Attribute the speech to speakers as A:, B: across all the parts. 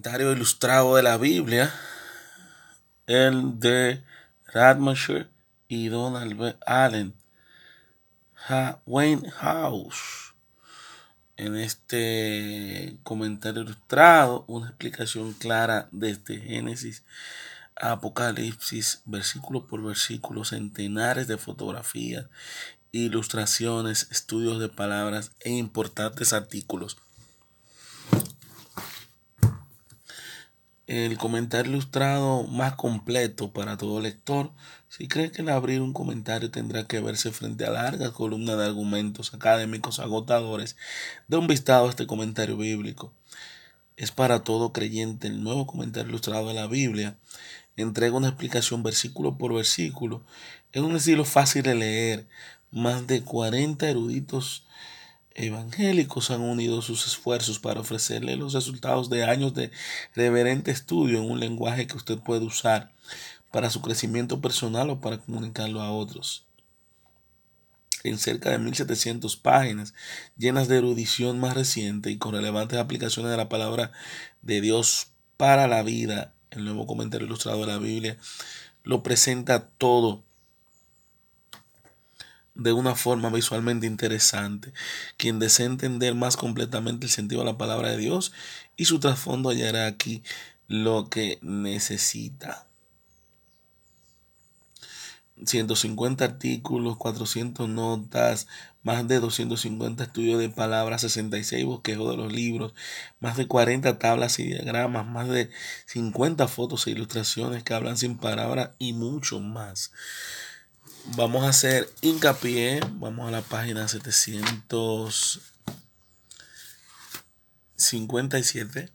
A: comentario ilustrado de la Biblia, el de Radmacher y Donald Allen, Wayne House. En este comentario ilustrado, una explicación clara de este Génesis Apocalipsis, versículo por versículo, centenares de fotografías, ilustraciones, estudios de palabras e importantes artículos el comentario ilustrado más completo para todo lector, si cree que el abrir un comentario tendrá que verse frente a larga columna de argumentos académicos agotadores, de un vistazo a este comentario bíblico. Es para todo creyente el nuevo comentario ilustrado de la Biblia. Entrega una explicación versículo por versículo. Es un estilo fácil de leer. Más de 40 eruditos evangélicos han unido sus esfuerzos para ofrecerle los resultados de años de reverente estudio en un lenguaje que usted puede usar para su crecimiento personal o para comunicarlo a otros. En cerca de 1700 páginas llenas de erudición más reciente y con relevantes aplicaciones de la palabra de Dios para la vida, el nuevo comentario ilustrado de la Biblia lo presenta todo de una forma visualmente interesante. Quien desea entender más completamente el sentido de la palabra de Dios y su trasfondo hallará aquí lo que necesita. 150 artículos, 400 notas, más de 250 estudios de palabras, 66 bosquejos de los libros, más de 40 tablas y diagramas, más de 50 fotos e ilustraciones que hablan sin palabras y mucho más. Vamos a hacer hincapié, vamos a la página 757.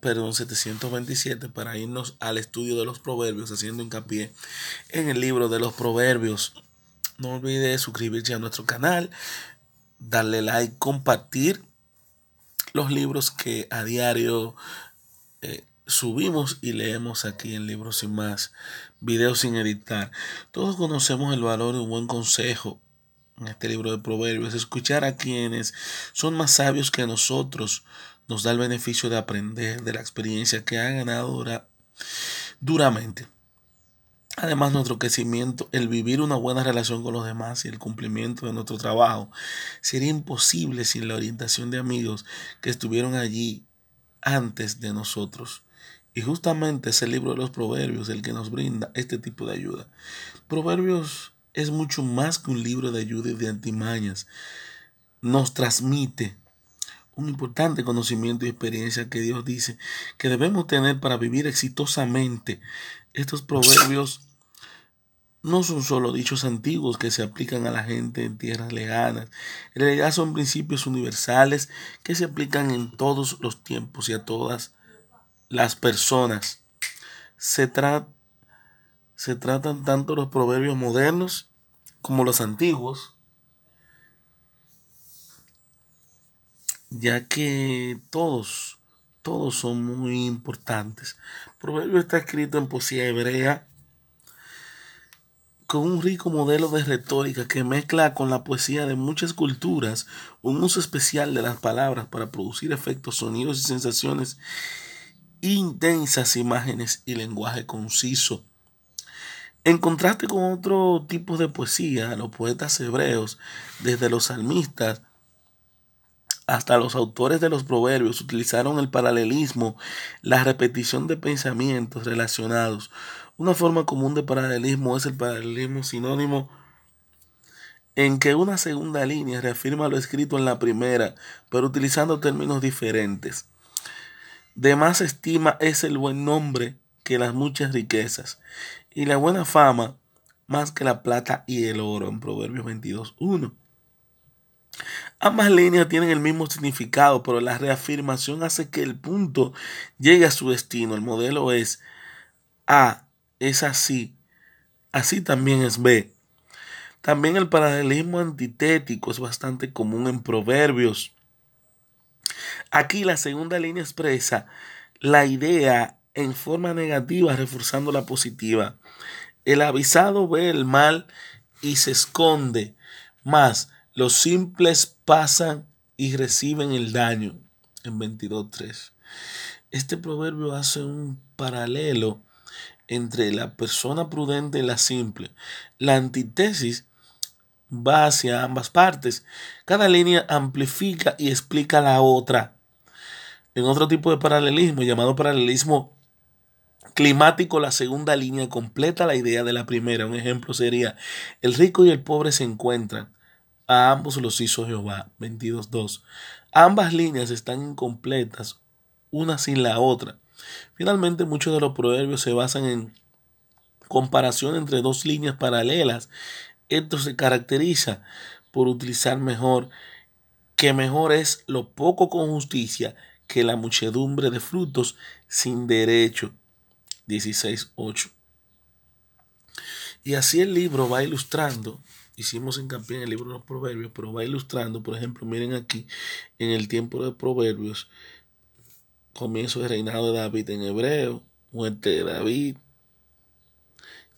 A: perdón, 727 para irnos al estudio de los proverbios, haciendo hincapié en el libro de los proverbios. No olvides suscribirte a nuestro canal, darle like, compartir los libros que a diario eh, subimos y leemos aquí en Libros sin más, videos sin editar. Todos conocemos el valor de un buen consejo en este libro de Proverbios. Escuchar a quienes son más sabios que nosotros nos da el beneficio de aprender de la experiencia que han ganado duramente. Además, nuestro crecimiento, el vivir una buena relación con los demás y el cumplimiento de nuestro trabajo sería imposible sin la orientación de amigos que estuvieron allí antes de nosotros. Y justamente es el libro de los Proverbios el que nos brinda este tipo de ayuda. Proverbios es mucho más que un libro de ayuda y de antimañas. Nos transmite un importante conocimiento y experiencia que Dios dice que debemos tener para vivir exitosamente. Estos proverbios no son solo dichos antiguos que se aplican a la gente en tierras lejanas. En realidad son principios universales que se aplican en todos los tiempos y a todas las personas. Se, se tratan tanto los proverbios modernos como los antiguos, ya que todos, todos son muy importantes. El proverbio está escrito en poesía hebrea con un rico modelo de retórica que mezcla con la poesía de muchas culturas un uso especial de las palabras para producir efectos, sonidos y sensaciones intensas imágenes y lenguaje conciso. En contraste con otro tipo de poesía, los poetas hebreos, desde los salmistas hasta los autores de los proverbios, utilizaron el paralelismo, la repetición de pensamientos relacionados. Una forma común de paralelismo es el paralelismo sinónimo en que una segunda línea reafirma lo escrito en la primera, pero utilizando términos diferentes. De más estima es el buen nombre que las muchas riquezas, y la buena fama más que la plata y el oro, en Proverbios 22.1. Ambas líneas tienen el mismo significado, pero la reafirmación hace que el punto llegue a su destino. El modelo es A, es así, así también es B. También el paralelismo antitético es bastante común en Proverbios Aquí la segunda línea expresa la idea en forma negativa reforzando la positiva. El avisado ve el mal y se esconde, más los simples pasan y reciben el daño. En 22.3. Este proverbio hace un paralelo entre la persona prudente y la simple. La antítesis va hacia ambas partes. Cada línea amplifica y explica la otra. En otro tipo de paralelismo, llamado paralelismo climático, la segunda línea completa la idea de la primera. Un ejemplo sería, el rico y el pobre se encuentran. A ambos los hizo Jehová. 22.2. Ambas líneas están incompletas, una sin la otra. Finalmente, muchos de los proverbios se basan en comparación entre dos líneas paralelas esto se caracteriza por utilizar mejor, que mejor es lo poco con justicia que la muchedumbre de frutos sin derecho. 16.8. Y así el libro va ilustrando, hicimos hincapié en el libro de los proverbios, pero va ilustrando, por ejemplo, miren aquí, en el tiempo de proverbios, comienzo del reinado de David en hebreo, muerte de David,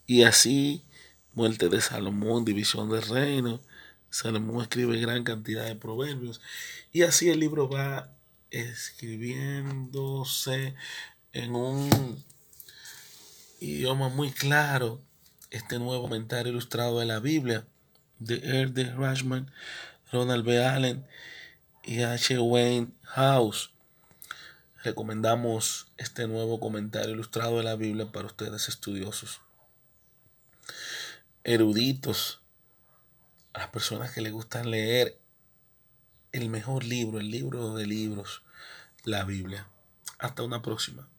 A: y así muerte de Salomón, división del reino. Salomón escribe gran cantidad de proverbios. Y así el libro va escribiéndose en un idioma muy claro este nuevo comentario ilustrado de la Biblia de Erde Rashman, Ronald B. Allen y H. Wayne House. Recomendamos este nuevo comentario ilustrado de la Biblia para ustedes estudiosos eruditos, a las personas que les gustan leer el mejor libro, el libro de libros, la Biblia. Hasta una próxima.